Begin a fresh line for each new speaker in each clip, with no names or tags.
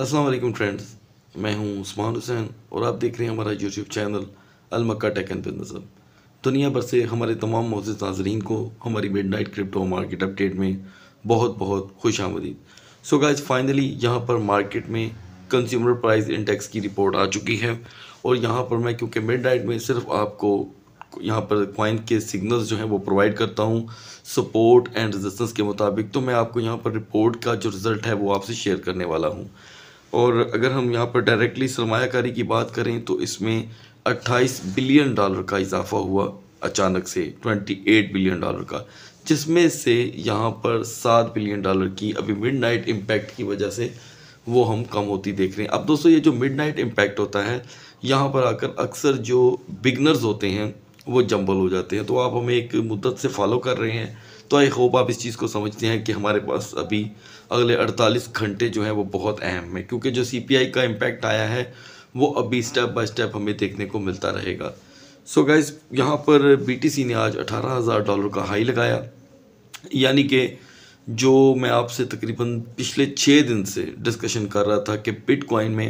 Aslam friends मैं हूं उस्मान हुसैन और आप देख रहे हैं हमारा YouTube channel Almakka tech and business दुनिया भर से हमारे तमाम मौजूद नाजरीन को हमारी midnight crypto market update में बहुत बहुत खुश आमदीद सो गाइज फाइनली यहाँ पर मार्केट में कंज्यूमर प्राइस इंडेक्स की रिपोर्ट आ चुकी है और यहाँ पर मैं क्योंकि मिड नाइट में सिर्फ आपको यहाँ पर क्वाइन के सिग्नल्स जो हैं वो प्रोवाइड करता हूँ सपोर्ट एंड रेजिस्टेंस के मुताबिक तो मैं आपको यहाँ पर रिपोर्ट का जो रिज़ल्ट है वो आपसे शेयर करने वाला हूँ और अगर हम यहाँ पर डायरेक्टली सरमाकारी की बात करें तो इसमें 28 बिलियन डॉलर का इजाफा हुआ अचानक से 28 बिलियन डॉलर का जिसमें से यहाँ पर सात बिलियन डॉलर की अभी मिड नाइट की वजह से वो हम कम होती देख रहे हैं अब दोस्तों ये जो मिड नाइट इम्पैक्ट होता है यहाँ पर आकर अक्सर जो बिगनर्स होते हैं वो जंबल हो जाते हैं तो आप हमें एक मुद्दत से फॉलो कर रहे हैं तो आई होप आप इस चीज़ को समझते हैं कि हमारे पास अभी अगले 48 घंटे जो है वो बहुत अहम है क्योंकि जो सी का इम्पैक्ट आया है वो अभी स्टेप बाय स्टेप हमें देखने को मिलता रहेगा सो गाइज यहाँ पर सी ने आज हज़ार डॉलर का हाई लगाया यानी कि जो मैं आपसे तकरीबन पिछले छः दिन से डिस्कशन कर रहा था कि बिटकॉइन में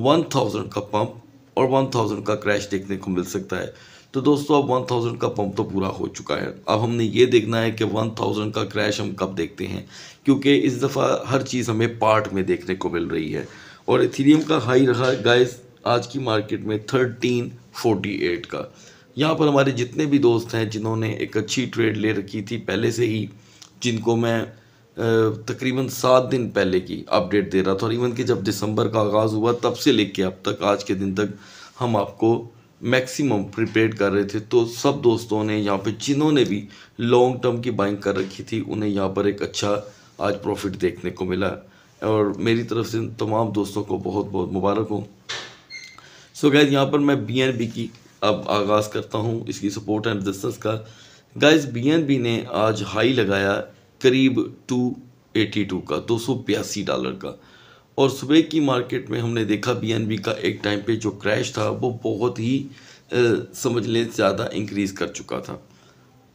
1000 का पंप और 1000 का क्रैश देखने को मिल सकता है तो दोस्तों अब 1000 का पंप तो पूरा हो चुका है अब हमने ये देखना है कि 1000 का क्रैश हम कब देखते हैं क्योंकि इस दफ़ा हर चीज़ हमें पार्ट में देखने को मिल रही है और इथीरियम का हाई रहा गाइस आज की मार्केट में 1348 का यहाँ पर हमारे जितने भी दोस्त हैं जिन्होंने एक अच्छी ट्रेड ले रखी थी पहले से ही जिनको मैं तकरीबन सात दिन पहले की अपडेट दे रहा था और इवन कि जब दिसंबर का आगाज़ हुआ तब से लेके अब तक आज के दिन तक हम आपको मैक्सिमम प्रिपेयर कर रहे थे तो सब दोस्तों ने यहाँ पे जिन्होंने भी लॉन्ग टर्म की बाइंग कर रखी थी उन्हें यहाँ पर एक अच्छा आज प्रॉफिट देखने को मिला और मेरी तरफ से तमाम दोस्तों को बहुत बहुत मुबारक हो सो गैज यहाँ पर मैं बी की अब आगाज़ करता हूँ इसकी सपोर्ट एंड रजिस्टेंस का गाइज बी ने आज हाई लगाया करीब टू एटी टू का दो सौ बयासी डॉलर का और सुबह की मार्केट में हमने देखा बीएनबी का एक टाइम पे जो क्रैश था वो बहुत ही समझ लें ज़्यादा इंक्रीज़ कर चुका था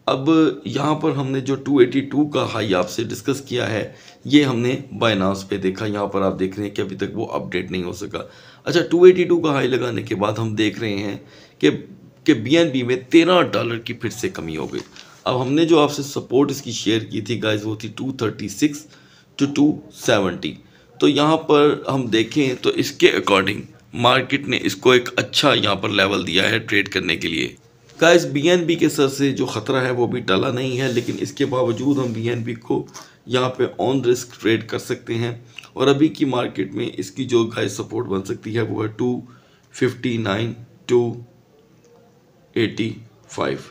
अब यहाँ पर हमने जो 282 का हाई आपसे डिस्कस किया है ये हमने बाइनास पे देखा यहाँ पर आप देख रहे हैं कि अभी तक वो अपडेट नहीं हो सका अच्छा 282 का हाई लगाने के बाद हम देख रहे हैं कि कि बी में तेरह डॉलर की फिर से कमी हो गई अब हमने जो आपसे सपोर्ट इसकी शेयर की थी गाइस वो थी 236 टू सेवेंटी तो यहाँ पर हम देखें तो इसके अकॉर्डिंग मार्केट ने इसको एक अच्छा यहाँ पर लेवल दिया है ट्रेड करने के लिए का इस बी के सर से जो ख़तरा है वो भी टला नहीं है लेकिन इसके बावजूद हम बी को यहाँ पे ऑन रिस्क ट्रेड कर सकते हैं और अभी की मार्केट में इसकी जो गाइस सपोर्ट बन सकती है वो है two fifty nine two eighty five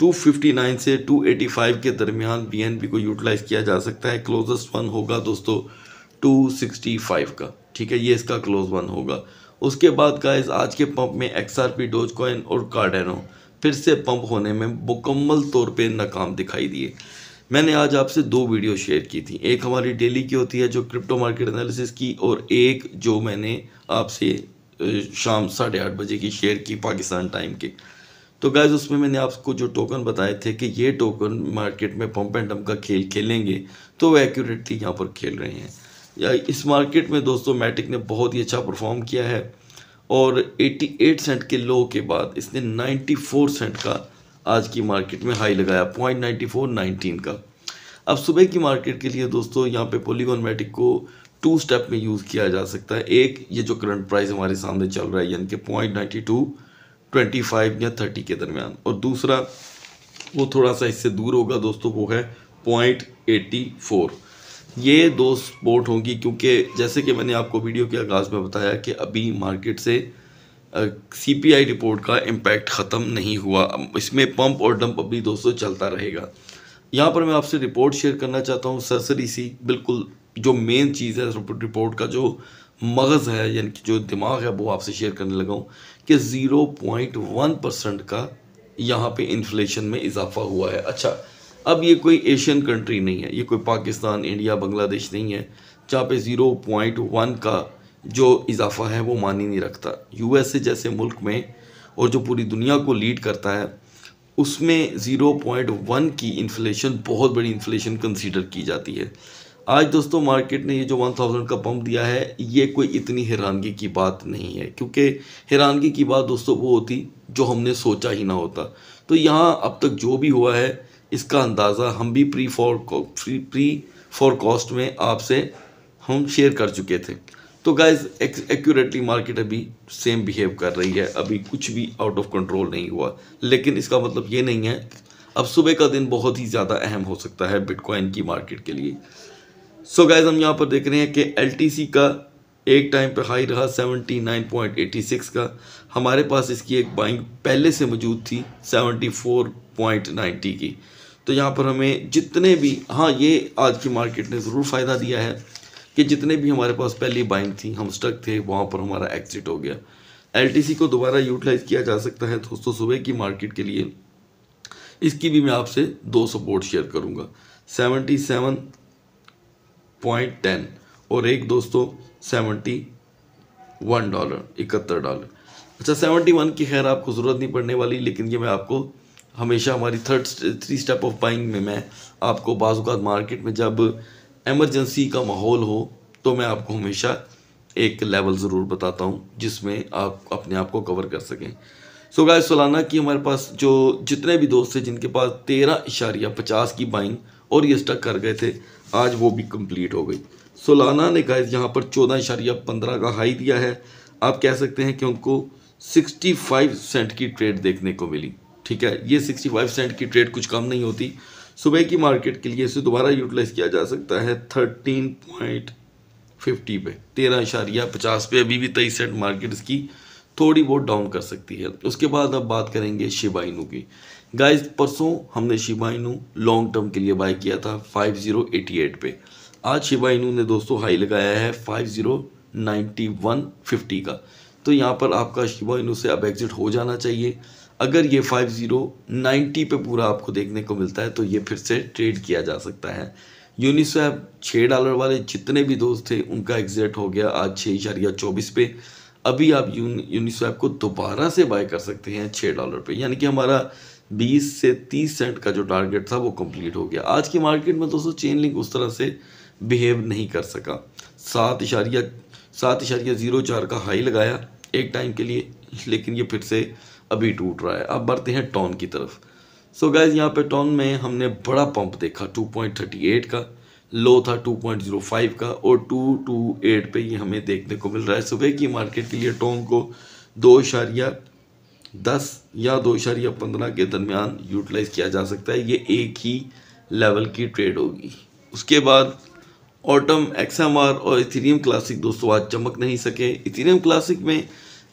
two fifty nine से टू एटी फाइव के दरमियान बी को यूटिलाइज़ किया जा सकता है क्लोजेस्ट वन होगा दोस्तों 265 का ठीक है ये इसका क्लोज वन होगा उसके बाद गाइस आज के पंप में X R P Dogecoin और कार्डेनो फिर से पंप होने में मुकम्मल तौर पे नाकाम दिखाई दिए मैंने आज आपसे दो वीडियो शेयर की थी एक हमारी डेली की होती है जो क्रिप्टो मार्केट एनालिसिस की और एक जो मैंने आपसे शाम साढ़े आठ बजे की शेयर की पाकिस्तान टाइम के तो गैज़ उसमें मैंने आपको जो टोकन बताए थे कि ये टोकन मार्केट में पम्प एंड डम का खेल खेलेंगे तो वो एक्यूरेटली यहाँ पर खेल रहे हैं या इस मार्केट में दोस्तों मैटिक ने बहुत ही अच्छा परफॉर्म किया है और 88 सेंट के लो के बाद इसने 94 सेंट का आज की मार्केट में हाई लगाया पॉइंट नाइन्टी फोर का अब सुबह की मार्केट के लिए दोस्तों यहाँ पे पोलीगोन मैटिक को टू स्टेप में यूज़ किया जा सकता है एक ये जो करंट प्राइस हमारे सामने चल रहा है यानी कि point ninety two twenty five या थर्टी के दरमियान और दूसरा वो थोड़ा सा इससे दूर होगा दोस्तों वो है पॉइंट एट्टी फोर ये दो सपोर्ट होंगी क्योंकि जैसे कि मैंने आपको वीडियो के आगाज़ में बताया कि अभी मार्केट से सीपीआई रिपोर्ट का इम्पैक्ट ख़त्म नहीं हुआ इसमें पंप और डंप अभी दोस्तों चलता रहेगा यहाँ पर मैं आपसे रिपोर्ट शेयर करना चाहता हूँ सरसरी सी बिल्कुल जो मेन चीज़ है रिपोर्ट का जो मगज़ है यानी कि जो दिमाग है वो आपसे शेयर करने लगा हूँ कि ज़ीरो पॉइंट वन परसेंट का यहाँ पर इन्फ्लेशन में इजाफा हुआ है अच्छा अब ये कोई एशियन कंट्री नहीं है ये कोई पाकिस्तान इंडिया बांग्लादेश नहीं है जहाँ पे ज़ीरो पॉइंट वन का जो इजाफा है वो मानी नहीं रखता ए जैसे मुल्क में और जो पूरी दुनिया को लीड करता है उसमें ज़ीरो पॉइंट वन की इन्फ्लेशन बहुत बड़ी इन्फ्लेशन कंसीडर की जाती है आज दोस्तों मार्केट ने ये जो वन थाउजेंड का पंप दिया है ये कोई इतनी हैरानगी की बात नहीं है क्योंकि हैरानगी की बात दोस्तों वो होती जो हमने सोचा ही ना होता तो यहाँ अब तक जो भी हुआ है इसका अंदाज़ा हम भी pre for pre pre for cost में आपसे हम शेयर कर चुके थे तो गाइज एक्यूरेटली मार्केट अभी सेम बिहेव कर रही है अभी कुछ भी आउट ऑफ कंट्रोल नहीं हुआ लेकिन इसका मतलब ये नहीं है अब सुबह का दिन बहुत ही ज़्यादा अहम हो सकता है बिटकॉइन की मार्केट के लिए सो so गाइज हम यहाँ पर देख रहे हैं कि एल का एक टाइम पर हाई रहा 79.86 का हमारे पास इसकी एक बाइंग पहले से मौजूद थी 74.90 की तो यहाँ पर हमें जितने भी हाँ ये आज की मार्केट ने ज़रूर फ़ायदा दिया है कि जितने भी हमारे पास पहली बाइंग थी हम स्टक थे वहाँ पर हमारा एक्सिट हो गया एल को दोबारा यूटिलाइज़ किया जा सकता है दोस्तों सुबह की मार्केट के लिए इसकी भी मैं आपसे दो सपोर्ट शेयर करूँगा सेवेंटी सेवन पॉइंट टेन और एक दोस्तों सेवेंटी वन डॉलर इकहत्तर डॉलर अच्छा सेवेंटी वन की खैर आपको ज़रूरत नहीं पड़ने वाली लेकिन ये मैं आपको हमेशा हमारी third three step of buying में मैं आपको बाजूकात मार्केट में जब एमरजेंसी का माहौल हो तो मैं आपको हमेशा एक लेवल ज़रूर बताता हूँ जिसमें आप अपने आप को कवर कर सकें सो गाय सोलाना की हमारे पास जो जितने भी दोस्त थे जिनके पास तेरह इशारिया पचास की बाइंग और ये स्टक कर गए थे आज वो भी कंप्लीट हो गई सोलाना ने गाय यहाँ पर चौदह इशारिया पंद्रह का हाई दिया है आप कह सकते हैं कि उनको सिक्सटी फाइव सेंट की ट्रेड देखने को मिली ठीक है ये 65 सेंट की ट्रेड कुछ कम नहीं होती सुबह की मार्केट के लिए इसे दोबारा यूटिलाइज किया जा सकता है थर्टीन पॉइंट फिफ्टी पे तेरह इशारिया पचास पे अभी भी तेईस सेंट मार्केट इसकी थोड़ी बहुत डाउन कर सकती है उसके बाद अब बात करेंगे शिबाइनू की गाइस परसों हमने शिबाइनू लॉन्ग टर्म के लिए बाय किया था 5088 पे आज शिबाइनू ने दोस्तों हाई लगाया है 509150 का तो यहाँ पर आपका शिबाइनू से अब एग्जिट हो जाना चाहिए अगर ये फाइव ज़ीरो नाइन्टी पे पूरा आपको देखने को मिलता है तो ये फिर से ट्रेड किया जा सकता है यूनिस्वैप छः डॉलर वाले जितने भी दोस्त थे उनका एग्जिट हो गया आज छः इशारिया चौबीस पे अभी आप यून यूनिस्वैप को दोबारा से बाय कर सकते हैं छः डॉलर पे यानी कि हमारा 20 से 30 सेंट का जो टारगेट था वो कंप्लीट हो गया आज की मार्केट में दोस्तों चेन लिंक उस तरह से बिहेव नहीं कर सका सात इशारिया सात इशारिया ज़ीरो चार का हाई लगाया एक टाइम के लिए लेकिन ये फिर से अभी टूट रहा है अब बढ़ते हैं टॉन की तरफ सो गाइज यहाँ पे टॉन में हमने बड़ा पंप देखा 2.38 का लो था 2.05 का और 228 पे ये हमें देखने को मिल रहा है सुबह की मार्केट के लिए टॉन को दो इशारिया दस या दो इशारिया पंद्रह के दरमियान यूटिलाइज़ किया जा सकता है ये एक ही लेवल की ट्रेड होगी उसके बाद ऑटम एक्सएमआर और इथीरियम क्लासिक दोस्तों आज चमक नहीं सके इथीरियम क्लासिक में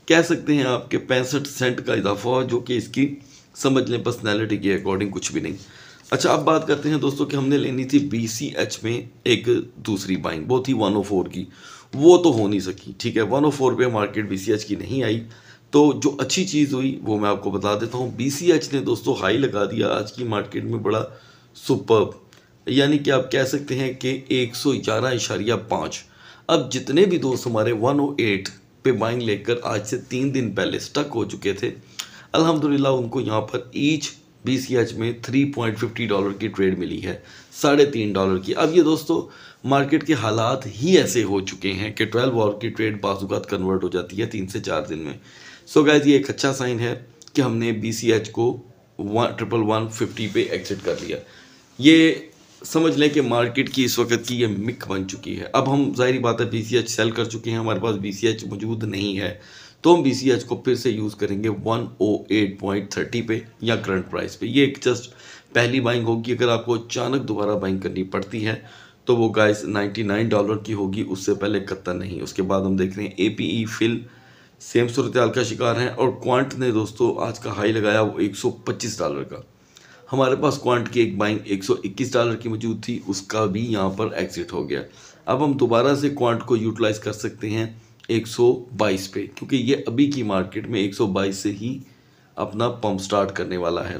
कह सकते हैं आपके पैंसठ सेंट का इजाफा हुआ जो कि इसकी समझ लें पर्सनैलिटी के अकॉर्डिंग कुछ भी नहीं अच्छा अब बात करते हैं दोस्तों कि हमने लेनी थी बी सी एच में एक दूसरी बाइंग वो थी वन ओ फोर की वो तो हो नहीं सकी ठीक है one O four market B C H की नहीं आई तो जो अच्छी चीज़ हुई वो मैं आपको बता देता हूँ बी सी एच ने दोस्तों हाई लगा दिया आज की मार्केट में बड़ा सुपर यानी कि आप कह सकते हैं कि एक सौ ग्यारह इशारिया पाँच अब जितने भी दोस्त हमारे वन ओ एट पे बाइंग लेकर आज से तीन दिन पहले स्टक हो चुके थे अल्हम्दुलिल्लाह उनको यहाँ पर ईच बी सी एच में थ्री पॉइंट फिफ्टी डॉलर की ट्रेड मिली है साढ़े तीन डॉलर की अब ये दोस्तों मार्केट के हालात ही ऐसे हो चुके हैं कि ट्वेल्व आवर की ट्रेड बाजूकात कन्वर्ट हो जाती है तीन से चार दिन में सो so गैज ये एक अच्छा साइन है कि हमने बी सी एच को वन ट्रिपल वन फिफ्टी पे एक्सिट कर लिया ये समझ लें कि मार्केट की इस वक्त की ये मिक बन चुकी है अब हम जाहिर बात है बी सेल कर चुके हैं हमारे पास बी मौजूद नहीं है तो हम बी को फिर से यूज़ करेंगे one O eight point thirty पे या करंट प्राइस पे ये एक जस्ट पहली बाइंग होगी अगर आपको अचानक दोबारा बाइंग करनी पड़ती है तो वो गाइस नाइन्टी नाइन डॉलर की होगी उससे पहले कत्ता नहीं उसके बाद हम देख रहे हैं ए पी ई फिल सेम सूरत का शिकार है और क्वांट ने दोस्तों आज का हाई लगाया वो पच्चीस डॉलर का हमारे पास क्वांट की एक बाइंग 121 डॉलर की मौजूद थी उसका भी यहाँ पर एग्जिट हो गया अब हम दोबारा से क्वांट को यूटिलाइज कर सकते हैं 122 पे क्योंकि ये अभी की मार्केट में 122 से ही अपना पंप स्टार्ट करने वाला है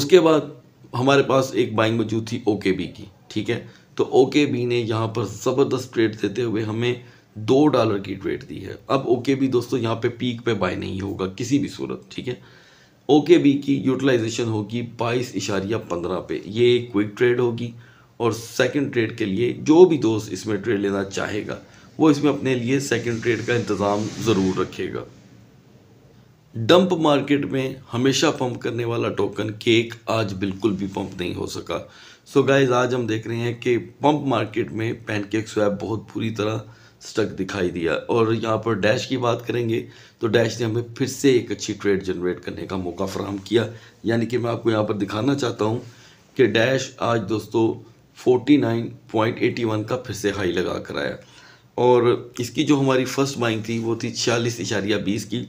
उसके बाद हमारे पास एक बाइंग मौजूद थी ओके बी की ठीक है तो ओके बी ने यहाँ पर ज़बरदस्त ट्रेड देते हुए हमें दो डॉलर की ट्रेड दी है अब ओके बी दोस्तों यहाँ पर पीक पर बाई नहीं होगा किसी भी सूरत ठीक है ओके बी की यूटिलाइजेशन होगी बाईस इशारिया पंद्रह पे ये एक क्विक ट्रेड होगी और सेकंड ट्रेड के लिए जो भी दोस्त इसमें ट्रेड लेना चाहेगा वो इसमें अपने लिए सेकंड ट्रेड का इंतज़ाम ज़रूर रखेगा डंप मार्केट में हमेशा पंप करने वाला टोकन केक आज बिल्कुल भी पंप नहीं हो सका सो so गाइज आज हम देख रहे हैं कि पंप मार्केट में पैनकेक स्वैप बहुत पूरी तरह स्टक दिखाई दिया और यहाँ पर डैश की बात करेंगे तो डैश ने हमें फिर से एक अच्छी ट्रेड जनरेट करने का मौका फ्राहम किया यानी कि मैं आपको यहाँ पर दिखाना चाहता हूँ कि डैश आज दोस्तों 49.81 का फिर से हाई लगा कर आया और इसकी जो हमारी फ़र्स्ट बाइंग थी वो थी छियालीस इशारिया बीस की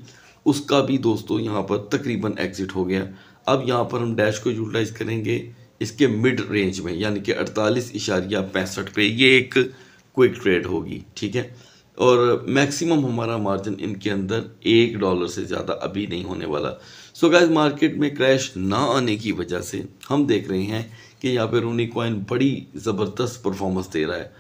उसका भी दोस्तों यहाँ पर तकरीबन एग्ज़िट हो गया अब यहाँ पर हम डैश को यूटिलाइज़ करेंगे इसके मिड रेंज में यानी कि अड़तालीस इशारिया पैंसठ पे ये एक क्विक ट्रेड होगी ठीक है और मैक्सिमम हमारा मार्जिन इनके अंदर एक डॉलर से ज़्यादा अभी नहीं होने वाला सो गाइज मार्केट में क्रैश ना आने की वजह से हम देख रहे हैं कि यहाँ पर रूनी कॉइन बड़ी ज़बरदस्त परफॉर्मेंस दे रहा है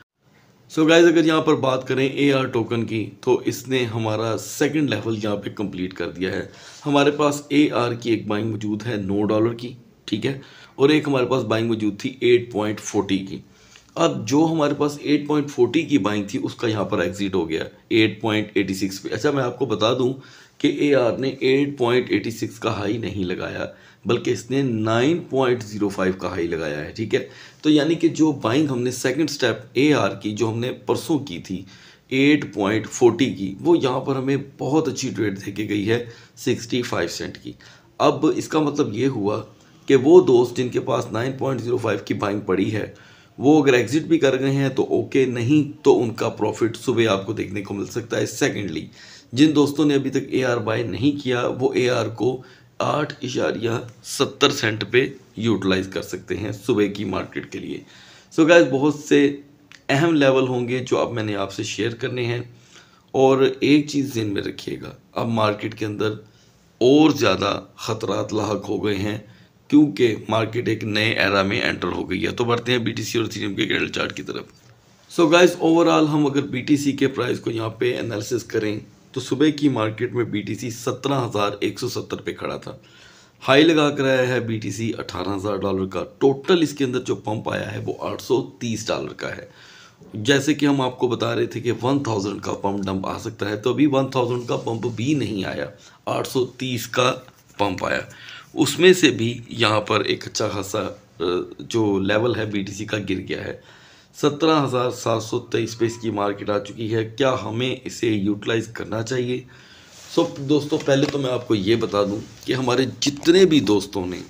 सो so गाइज अगर यहाँ पर बात करें ए आर टोकन की तो इसने हमारा सेकंड लेवल यहाँ पे कंप्लीट कर दिया है हमारे पास ए आर की एक बाइंग मौजूद है नौ डॉलर की ठीक है और एक हमारे पास बाइंग मौजूद थी एट पॉइंट फोर्टी की अब जो हमारे पास 8.40 की बाइंग थी उसका यहाँ पर एग्जिट हो गया 8.86 पे अच्छा मैं आपको बता दूं कि ए आर ने 8.86 का हाई नहीं लगाया बल्कि इसने 9.05 का हाई लगाया है ठीक है तो यानी कि जो बाइंग हमने सेकंड स्टेप ए आर की जो हमने परसों की थी 8.40 की वो यहाँ पर हमें बहुत अच्छी ट्रेड दे के गई है 65 सेंट की अब इसका मतलब ये हुआ कि वो दोस्त जिनके पास 9.05 की बाइंग पड़ी है वो अगर एग्जिट भी कर गए हैं तो ओके नहीं तो उनका प्रॉफिट सुबह आपको देखने को मिल सकता है सेकेंडली जिन दोस्तों ने अभी तक ए आर बाय नहीं किया वो ए आर को आठ इशारिया सत्तर सेंट पे यूटिलाइज कर सकते हैं सुबह की मार्केट के लिए सो so गैस बहुत से अहम लेवल होंगे जो अब मैंने आपसे शेयर करने हैं और एक चीज़ जिन में रखिएगा अब मार्केट के अंदर और ज़्यादा ख़तरात लाक हो गए हैं क्योंकि मार्केट एक नए एरा में एंटर हो गई है तो बढ़ते हैं बीटीसी और थीरियम के कैंडल चार्ट की तरफ सो गाइस ओवरऑल हम अगर बीटीसी के प्राइस को यहाँ पे एनालिसिस करें तो सुबह की मार्केट में बीटीसी 17,170 पे खड़ा था हाई लगा कर आया है बी 18,000 डॉलर का टोटल इसके अंदर जो पंप आया है वो 830 डॉलर का है जैसे कि हम आपको बता रहे थे कि 1000 का पंप डंप आ सकता है तो अभी 1000 का पंप भी नहीं आया 830 का पंप आया उसमें से भी यहाँ पर एक अच्छा खासा जो लेवल है बीटीसी का गिर गया है सत्रह हज़ार सात सौ तेईस पे इसकी मार्केट आ चुकी है क्या हमें इसे यूटिलाइज करना चाहिए सो so, दोस्तों पहले तो मैं आपको ये बता दूं कि हमारे जितने भी दोस्तों ने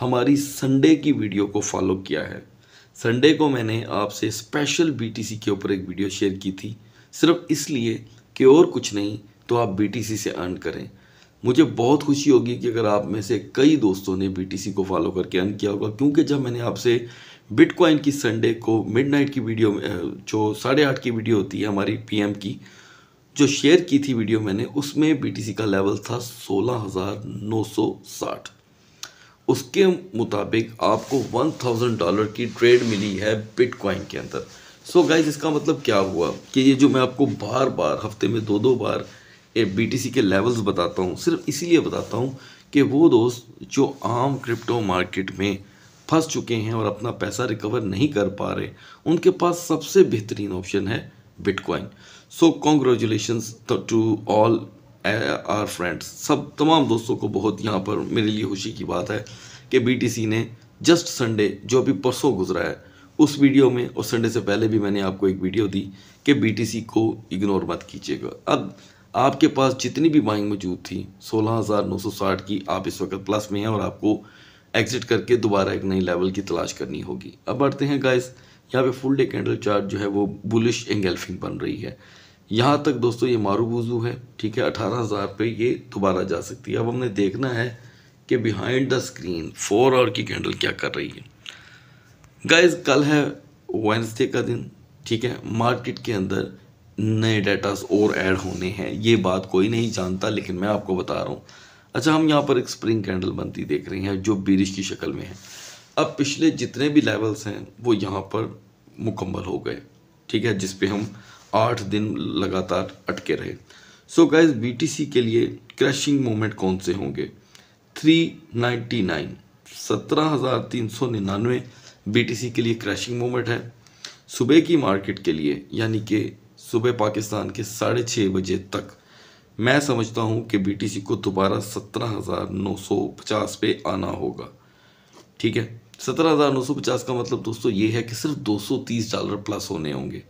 हमारी संडे की वीडियो को फॉलो किया है संडे को मैंने आपसे स्पेशल बीटीसी के ऊपर एक वीडियो शेयर की थी सिर्फ इसलिए कि और कुछ नहीं तो आप बी से अर्न करें मुझे बहुत खुशी होगी कि अगर आप में से कई दोस्तों ने बीटीसी को फॉलो करके अर्न किया होगा क्योंकि जब मैंने आपसे बिटकॉइन की संडे को मिडनाइट की वीडियो में जो साढ़े आठ की वीडियो होती है हमारी पीएम की जो शेयर की थी वीडियो मैंने उसमें बीटीसी का लेवल था 16,960 उसके मुताबिक आपको वन डॉलर की ट्रेड मिली है बिटकॉइन के अंदर सो so गाइज इसका मतलब क्या हुआ कि ये जो मैं आपको बार बार हफ्ते में दो दो बार बीटीसी के लेवल्स बताता हूँ सिर्फ इसीलिए बताता हूँ कि वो दोस्त जो आम क्रिप्टो मार्केट में फंस चुके हैं और अपना पैसा रिकवर नहीं कर पा रहे उनके पास सबसे बेहतरीन ऑप्शन है bitcoin so congratulation to all our friends सब तमाम दोस्तों को बहुत यहाँ पर मेरे लिए खुशी की बात है कि बी ने जस्ट संडे जो अभी परसों गुजरा है उस वीडियो में और संडे से पहले भी मैंने आपको एक वीडियो दी कि बी को इग्नोर मत कीजिएगा अब आपके पास जितनी भी बाइंग मौजूद थी 16,960 की आप इस वक्त प्लस में हैं और आपको एग्जिट करके दोबारा एक नई लेवल की तलाश करनी होगी अब बढ़ते हैं गाइस यहाँ पे फुल डे कैंडल चार्ट जो है वो बुलिश एंगल्फिंग बन रही है यहाँ तक दोस्तों ये मारू वजू है ठीक है अठारह हज़ार पे ये दोबारा जा सकती है अब हमने देखना है कि behind the screen four hour की कैंडल क्या कर रही है गाइज कल है वेंसडे का दिन ठीक है मार्केट के अंदर नए डेटास और ऐड होने हैं ये बात कोई नहीं जानता लेकिन मैं आपको बता रहा हूँ अच्छा हम यहाँ पर एक स्प्रिंग कैंडल बनती देख रहे हैं जो बिरिश की शक्ल में है अब पिछले जितने भी लेवल्स हैं वो यहाँ पर मुकम्मल हो गए ठीक है जिसपे हम आठ दिन लगातार अटके रहे सो गाइज बी के लिए क्रैशिंग मोमेंट कौन से होंगे 399 17399 बीटीसी के लिए क्रैशिंग मोमेंट है सुबह की मार्केट के लिए यानी कि सुबह पाकिस्तान के साढ़े छः बजे तक मैं समझता हूँ कि बीटीसी को दोबारा सत्रह हज़ार नौ सौ पचास पे आना होगा ठीक है सत्रह हज़ार नौ सौ पचास का मतलब दोस्तों ये है कि सिर्फ दो सौ तीस डॉलर प्लस होने होंगे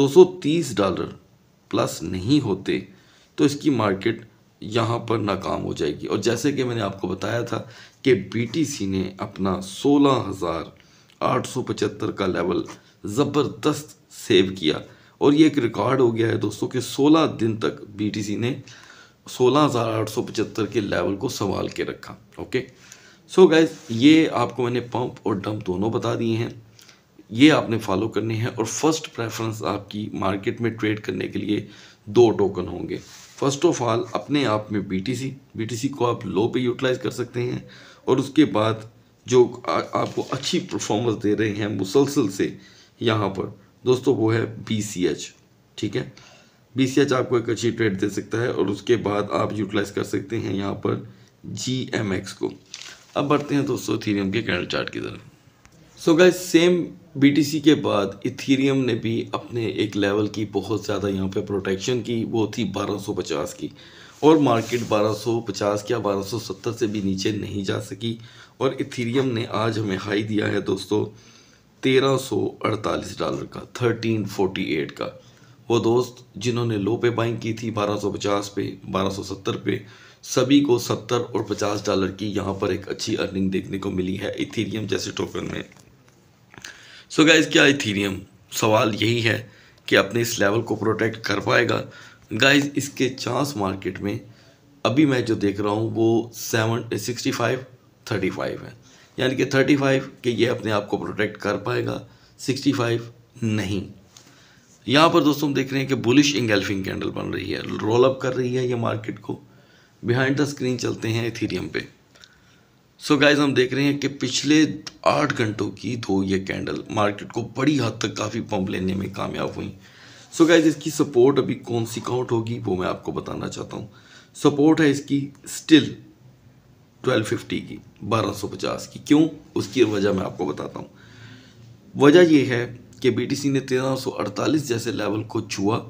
दो सौ तीस डॉलर प्लस नहीं होते तो इसकी मार्केट यहाँ पर नाकाम हो जाएगी और जैसे कि मैंने आपको बताया था कि बीटीसी ने अपना सोलह हज़ार आठ सौ पचहत्तर का लेवल ज़बरदस्त सेव किया और ये एक रिकॉर्ड हो गया है दोस्तों कि 16 दिन तक बीटीसी ने सोलह के लेवल को संभाल के रखा ओके सो so गाइज ये आपको मैंने पंप और डंप दोनों बता दिए हैं ये आपने फॉलो करने हैं और फर्स्ट प्रेफरेंस आपकी मार्केट में ट्रेड करने के लिए दो टोकन होंगे फर्स्ट ऑफ ऑल अपने आप में बीटीसी टी को आप लो पे यूटिलाइज कर सकते हैं और उसके बाद जो आ, आपको अच्छी परफॉर्मेंस दे रहे हैं मुसलसल से यहाँ पर दोस्तों वो है बी सी एच ठीक है बी सी एच आपको एक अच्छी ट्रेड दे सकता है और उसके बाद आप यूटिलाइज कर सकते हैं यहाँ पर जी एम एक्स को अब बढ़ते हैं दोस्तों थीरियम के कैंडल चार्ट की तरफ so same B same BTC के बाद इथीरियम ने भी अपने एक लेवल की बहुत ज़्यादा यहाँ पे प्रोटेक्शन की वो थी 1250 की और मार्केट 1250 क्या 1270 से भी नीचे नहीं जा सकी और इथीरियम ने आज हमें हाई दिया है दोस्तों 1348 डॉलर का 1348 का वो दोस्त जिन्होंने लो पे बाइंग की थी 1250 पे 1270 पे सभी को 70 और 50 डॉलर की यहाँ पर एक अच्छी अर्निंग देखने को मिली है इथीरियम जैसे टोकन में सो so गाइज क्या इथीरियम सवाल यही है कि अपने इस लेवल को प्रोटेक्ट कर पाएगा गाइज इसके चांस मार्केट में अभी मैं जो देख रहा हूँ वो seven sixty five thirty five है यानी कि थर्टी फाइव कि ये अपने आप को प्रोटेक्ट कर पाएगा सिक्सटी फाइव नहीं यहाँ पर दोस्तों हम देख रहे हैं कि बुलिश इंगेल्फिंग कैंडल बन रही है रोल अप कर रही है ये मार्केट को बिहाइंड द स्क्रीन चलते हैं इथीरियम पे सो so गाइज हम देख रहे हैं कि पिछले आठ घंटों की दो ये कैंडल मार्केट को बड़ी हद तक काफ़ी पंप लेने में कामयाब हुई सो so गाइज इसकी सपोर्ट अभी कौन सी काउंट होगी वो मैं आपको बताना चाहता हूँ सपोर्ट है इसकी स्टिल 1250 की 1250 की क्यों उसकी वजह मैं आपको बताता हूँ वजह यह है कि बीटीसी ने 1348 जैसे लेवल को छुआ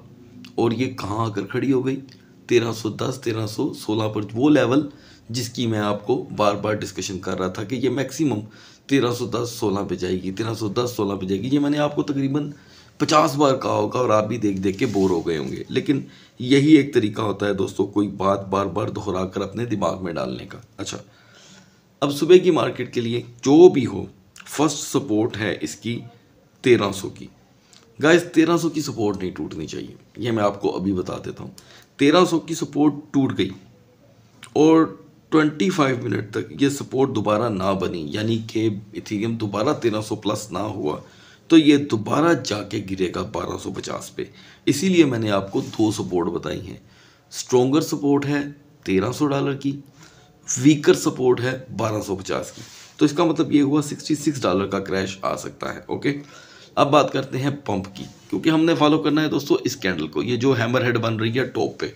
और ये कहाँ आकर खड़ी हो गई 1310 1316 पर वो लेवल जिसकी मैं आपको बार बार डिस्कशन कर रहा था कि ये मैक्सिमम 1310 16 पे जाएगी 1310 16 पे जाएगी ये मैंने आपको तकरीबन 50 बार कहा होगा और आप भी देख देख के बोर हो गए होंगे लेकिन यही एक तरीका होता है दोस्तों कोई बात बार बार दोहरा कर अपने दिमाग में डालने का अच्छा अब सुबह की मार्केट के लिए जो भी हो फर्स्ट सपोर्ट है इसकी 1300 की गाइस 1300 की सपोर्ट नहीं टूटनी चाहिए यह मैं आपको अभी बता देता हूँ 1300 की सपोर्ट टूट गई और 25 मिनट तक ये सपोर्ट दोबारा ना बनी यानी कि इथीरियम दोबारा 1300 प्लस ना हुआ तो ये दोबारा जाके गिरेगा 1250 पे इसीलिए मैंने आपको दो सपोर्ट बताई हैं स्ट्रोंगर सपोर्ट है 1300 डॉलर की वीकर सपोर्ट है 1250 की तो इसका मतलब ये हुआ 66 डॉलर का क्रैश आ सकता है ओके अब बात करते हैं पंप की क्योंकि हमने फॉलो करना है दोस्तों इस कैंडल को ये जो हैमर हेड बन रही है टॉप पे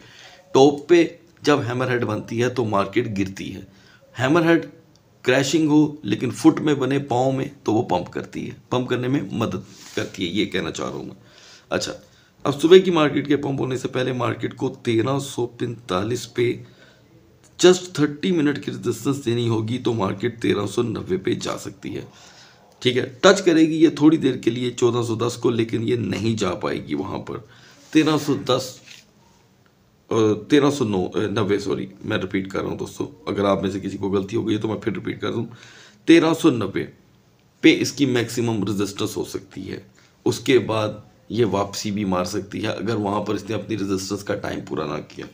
टॉप पे जब हैमर हेड बनती है तो मार्केट गिरती है हैमर हेड क्रैशिंग हो लेकिन फुट में बने पाँव में तो वो पंप करती है पंप करने में मदद करती है ये कहना चाह रहा हूँ मैं अच्छा अब सुबह की मार्केट के पंप होने से पहले मार्केट को तेरह पे जस्ट थर्टी मिनट की रेजिस्टेंस देनी होगी तो मार्केट तेरह सौ नब्बे पे जा सकती है ठीक है टच करेगी ये थोड़ी देर के लिए चौदह सौ दस को लेकिन ये नहीं जा पाएगी वहाँ पर तेरह सौ दस तेरह सौ नौ नब्बे सॉरी मैं रिपीट कर रहा हूँ दोस्तों अगर आप में से किसी को गलती हो गई तो मैं फिर रिपीट कर दूँ तेरह सौ नब्बे पे इसकी मैक्सिमम रेजिस्टेंस हो सकती है उसके बाद ये वापसी भी मार सकती है अगर वहाँ पर इसने अपनी रेजिस्टेंस का टाइम पूरा ना किया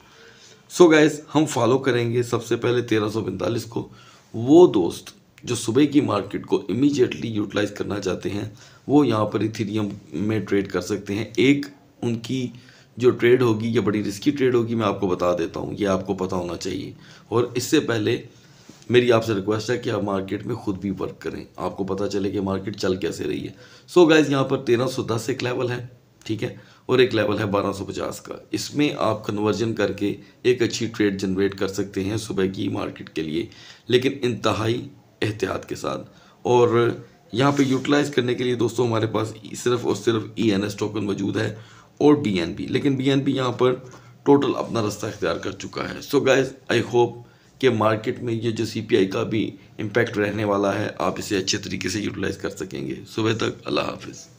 सो so गाइस हम फॉलो करेंगे सबसे पहले तेरह को वो दोस्त जो सुबह की मार्केट को इमीजिएटली यूटिलाइज करना चाहते हैं वो यहाँ पर इथीरियम में ट्रेड कर सकते हैं एक उनकी जो ट्रेड होगी या बड़ी रिस्की ट्रेड होगी मैं आपको बता देता हूँ ये आपको पता होना चाहिए और इससे पहले मेरी आपसे रिक्वेस्ट है कि आप मार्केट में खुद भी वर्क करें आपको पता चले कि मार्केट चल कैसे रही है सो गाइज यहाँ पर 1310 एक लेवल है ठीक है और एक लेवल है 1250 का इसमें आप कन्वर्जन करके एक अच्छी ट्रेड जनरेट कर सकते हैं सुबह की मार्केट के लिए लेकिन इंतहाई एहतियात के साथ और यहाँ पे यूटिलाइज़ करने के लिए दोस्तों हमारे पास सिर्फ और सिर्फ ई एन एस टोकन मौजूद है और बी एन बी लेकिन बी एन बी यहाँ पर टोटल अपना रास्ता इख्तियार कर चुका है सो गाइज आई होप कि मार्केट में ये जो सी पी आई का भी इम्पेक्ट रहने वाला है आप इसे अच्छे तरीके से यूटिलाइज़ कर सकेंगे सुबह तक अल्लाह हाफिज़